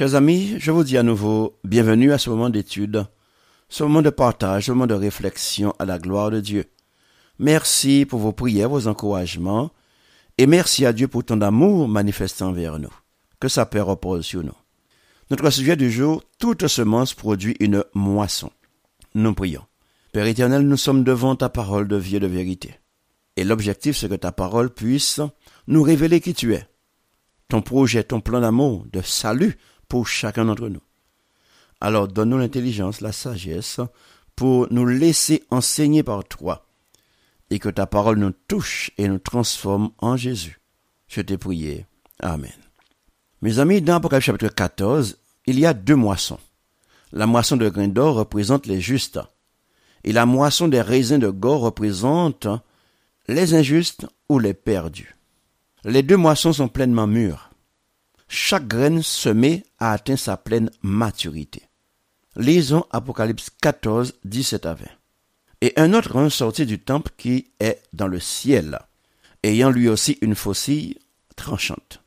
Chers amis, je vous dis à nouveau bienvenue à ce moment d'étude, ce moment de partage, ce moment de réflexion à la gloire de Dieu. Merci pour vos prières, vos encouragements, et merci à Dieu pour ton amour manifestant envers nous. Que sa paix repose sur nous. Notre sujet du jour, toute semence produit une moisson. Nous prions. Père éternel, nous sommes devant ta parole de vie et de vérité. Et l'objectif, c'est que ta parole puisse nous révéler qui tu es, ton projet, ton plan d'amour, de salut, pour chacun d'entre nous. Alors donne-nous l'intelligence, la sagesse, pour nous laisser enseigner par toi, et que ta parole nous touche et nous transforme en Jésus. Je t'ai prié. Amen. Mes amis, dans Apocalypse chapitre 14, il y a deux moissons. La moisson de grains d'or représente les justes, et la moisson des raisins de gore représente les injustes ou les perdus. Les deux moissons sont pleinement mûres chaque graine semée a atteint sa pleine maturité. Lisons Apocalypse 14, 17 à 20. Et un autre ange sortit du temple qui est dans le ciel, ayant lui aussi une faucille tranchante.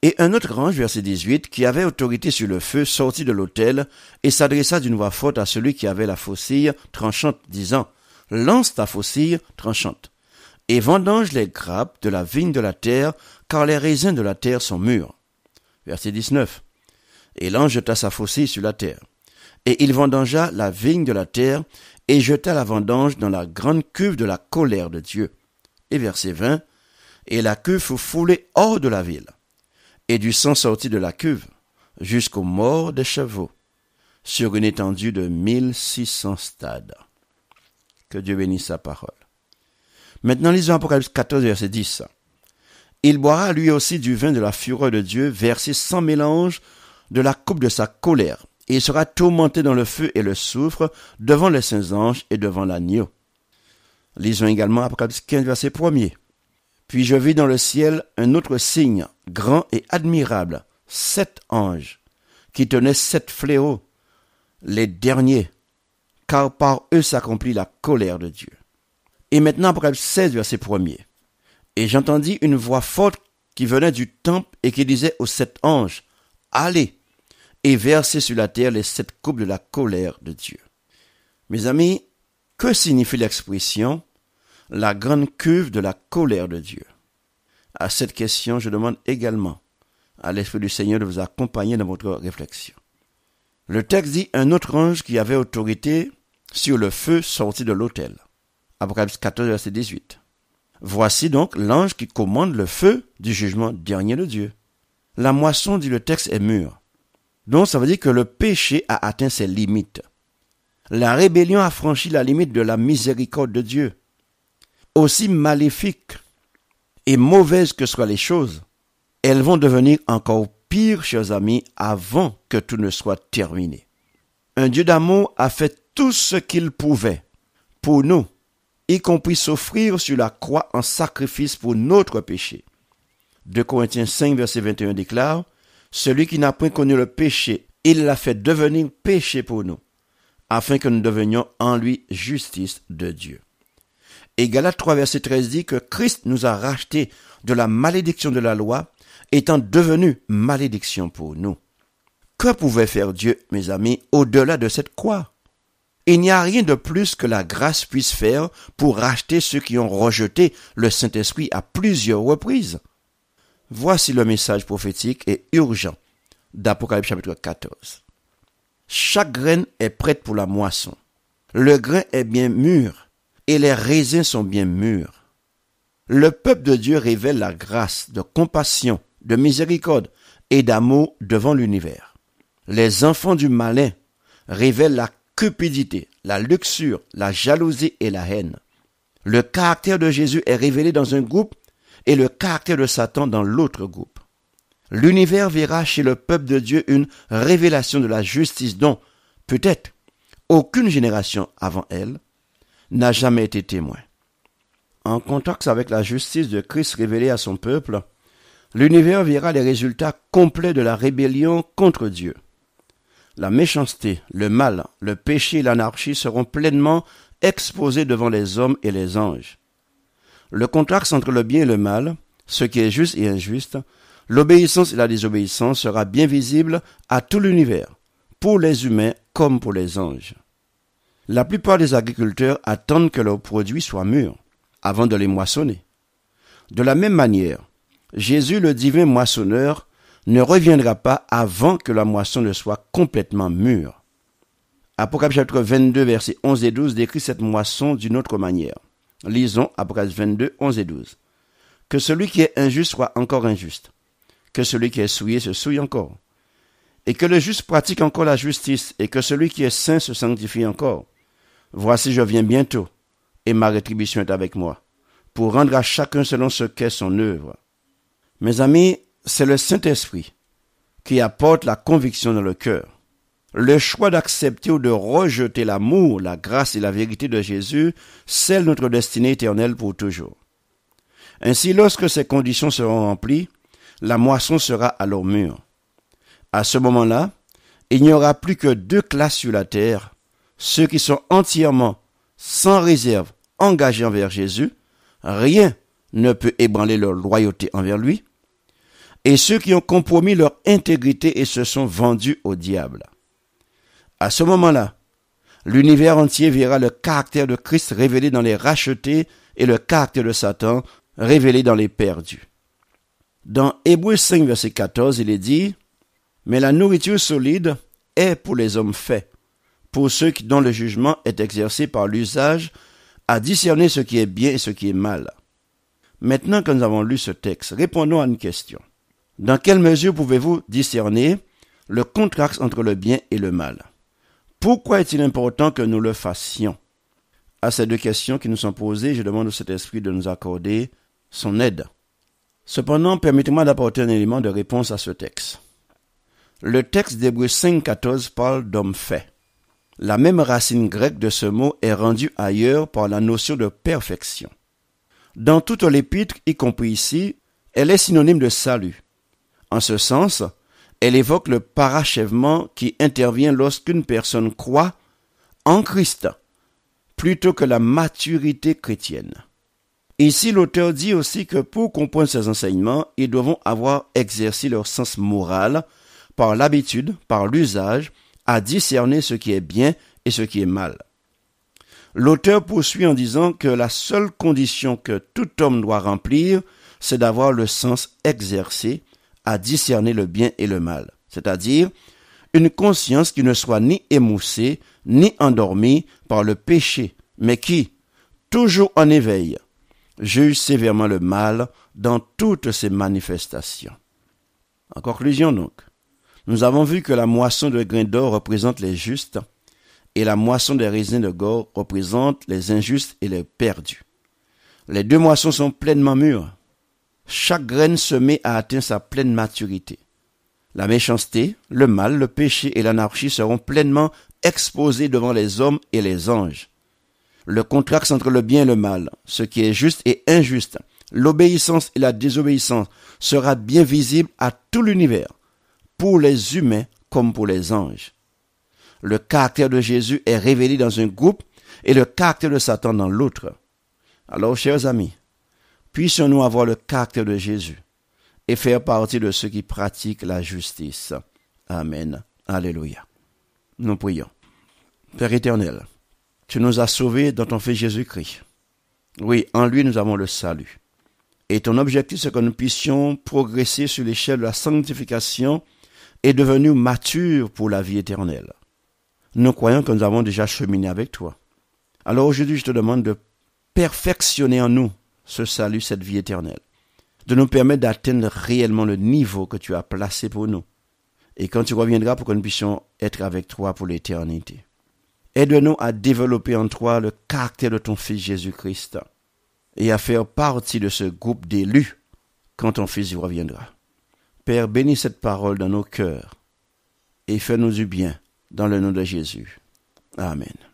Et un autre ange, verset 18, qui avait autorité sur le feu, sortit de l'autel et s'adressa d'une voix forte à celui qui avait la faucille tranchante, disant, Lance ta faucille tranchante et vendange les grappes de la vigne de la terre, car les raisins de la terre sont mûrs verset 19. Et l'ange jeta sa faucille sur la terre. Et il vendangea la vigne de la terre et jeta la vendange dans la grande cuve de la colère de Dieu. Et verset 20. Et la cuve fut foulée hors de la ville. Et du sang sortit de la cuve jusqu'aux morts des chevaux sur une étendue de 1600 stades. Que Dieu bénisse sa parole. Maintenant, lisons Apocalypse 14, verset 10. Il boira lui aussi du vin de la fureur de Dieu, versé sans mélange de la coupe de sa colère, et il sera tourmenté dans le feu et le soufre devant les saints anges et devant l'agneau. Lisons également Apocalypse 15, verset 1 Puis je vis dans le ciel un autre signe, grand et admirable, sept anges, qui tenaient sept fléaux, les derniers, car par eux s'accomplit la colère de Dieu. Et maintenant, Apocalypse 16, verset 1 et j'entendis une voix forte qui venait du temple et qui disait aux sept anges, Allez et versez sur la terre les sept coupes de la colère de Dieu. Mes amis, que signifie l'expression la grande cuve de la colère de Dieu À cette question, je demande également à l'Esprit du Seigneur de vous accompagner dans votre réflexion. Le texte dit un autre ange qui avait autorité sur le feu sorti de l'autel. Apocalypse 14, verset 18. Voici donc l'ange qui commande le feu du jugement dernier de Dieu. La moisson, dit le texte, est mûre. Donc ça veut dire que le péché a atteint ses limites. La rébellion a franchi la limite de la miséricorde de Dieu. Aussi maléfique et mauvaises que soient les choses, elles vont devenir encore pires, chers amis, avant que tout ne soit terminé. Un Dieu d'amour a fait tout ce qu'il pouvait pour nous y puisse s'offrir sur la croix en sacrifice pour notre péché. De Corinthiens 5, verset 21 déclare, Celui qui n'a point connu le péché, il l'a fait devenir péché pour nous, afin que nous devenions en lui justice de Dieu. Et Galates 3, verset 13 dit que Christ nous a rachetés de la malédiction de la loi, étant devenu malédiction pour nous. Que pouvait faire Dieu, mes amis, au-delà de cette croix il n'y a rien de plus que la grâce puisse faire pour racheter ceux qui ont rejeté le Saint-Esprit à plusieurs reprises. Voici le message prophétique et urgent d'Apocalypse chapitre 14. Chaque graine est prête pour la moisson. Le grain est bien mûr et les raisins sont bien mûrs. Le peuple de Dieu révèle la grâce de compassion, de miséricorde et d'amour devant l'univers. Les enfants du malin révèlent la cupidité, la luxure, la jalousie et la haine. Le caractère de Jésus est révélé dans un groupe et le caractère de Satan dans l'autre groupe. L'univers verra chez le peuple de Dieu une révélation de la justice dont, peut-être, aucune génération avant elle n'a jamais été témoin. En contact avec la justice de Christ révélée à son peuple, l'univers verra les résultats complets de la rébellion contre Dieu la méchanceté, le mal, le péché et l'anarchie seront pleinement exposés devant les hommes et les anges. Le contraste entre le bien et le mal, ce qui est juste et injuste, l'obéissance et la désobéissance sera bien visible à tout l'univers, pour les humains comme pour les anges. La plupart des agriculteurs attendent que leurs produits soient mûrs avant de les moissonner. De la même manière, Jésus le divin moissonneur ne reviendra pas avant que la moisson ne soit complètement mûre. Apocalypse chapitre 22, versets 11 et 12 décrit cette moisson d'une autre manière. Lisons Apocalypse 22, 11 et 12. Que celui qui est injuste soit encore injuste, que celui qui est souillé se souille encore, et que le juste pratique encore la justice, et que celui qui est saint se sanctifie encore. Voici je viens bientôt, et ma rétribution est avec moi, pour rendre à chacun selon ce qu'est son œuvre. Mes amis, c'est le Saint-Esprit qui apporte la conviction dans le cœur. Le choix d'accepter ou de rejeter l'amour, la grâce et la vérité de Jésus c'est notre destinée éternelle pour toujours. Ainsi, lorsque ces conditions seront remplies, la moisson sera à leur mûre. À ce moment-là, il n'y aura plus que deux classes sur la terre, ceux qui sont entièrement, sans réserve, engagés envers Jésus, rien ne peut ébranler leur loyauté envers lui, et ceux qui ont compromis leur intégrité et se sont vendus au diable. À ce moment-là, l'univers entier verra le caractère de Christ révélé dans les rachetés et le caractère de Satan révélé dans les perdus. Dans Hébreux 5, verset 14, il est dit Mais la nourriture solide est pour les hommes faits, pour ceux dont le jugement est exercé par l'usage à discerner ce qui est bien et ce qui est mal. Maintenant que nous avons lu ce texte, répondons à une question. Dans quelle mesure pouvez-vous discerner le contraste entre le bien et le mal Pourquoi est-il important que nous le fassions À ces deux questions qui nous sont posées, je demande au Saint-Esprit de nous accorder son aide. Cependant, permettez-moi d'apporter un élément de réponse à ce texte. Le texte d'Hébreu 5.14 parle d'homme fait. La même racine grecque de ce mot est rendue ailleurs par la notion de perfection. Dans toute l'épître, y compris ici, elle est synonyme de salut. En ce sens, elle évoque le parachèvement qui intervient lorsqu'une personne croit en Christ plutôt que la maturité chrétienne. Ici, l'auteur dit aussi que pour comprendre ces enseignements, ils devront avoir exercé leur sens moral par l'habitude, par l'usage, à discerner ce qui est bien et ce qui est mal. L'auteur poursuit en disant que la seule condition que tout homme doit remplir, c'est d'avoir le sens exercé à discerner le bien et le mal, c'est-à-dire une conscience qui ne soit ni émoussée, ni endormie par le péché, mais qui, toujours en éveil, juge sévèrement le mal dans toutes ses manifestations. En conclusion donc, nous avons vu que la moisson de grains d'or représente les justes et la moisson des raisins de gore représente les injustes et les perdus. Les deux moissons sont pleinement mûres chaque graine semée a atteint sa pleine maturité. La méchanceté, le mal, le péché et l'anarchie seront pleinement exposés devant les hommes et les anges. Le contraste entre le bien et le mal, ce qui est juste et injuste, l'obéissance et la désobéissance sera bien visible à tout l'univers, pour les humains comme pour les anges. Le caractère de Jésus est révélé dans un groupe et le caractère de Satan dans l'autre. Alors, chers amis, Puissions-nous avoir le caractère de Jésus et faire partie de ceux qui pratiquent la justice. Amen. Alléluia. Nous prions. Père éternel, tu nous as sauvés dans ton Fils Jésus-Christ. Oui, en lui nous avons le salut. Et ton objectif, c'est que nous puissions progresser sur l'échelle de la sanctification et devenir matures pour la vie éternelle. Nous croyons que nous avons déjà cheminé avec toi. Alors aujourd'hui, je te demande de perfectionner en nous ce salut, cette vie éternelle, de nous permettre d'atteindre réellement le niveau que tu as placé pour nous. Et quand tu reviendras pour que nous puissions être avec toi pour l'éternité. Aide-nous à développer en toi le caractère de ton Fils Jésus-Christ et à faire partie de ce groupe d'élus quand ton Fils y reviendra. Père, bénis cette parole dans nos cœurs et fais-nous du bien dans le nom de Jésus. Amen.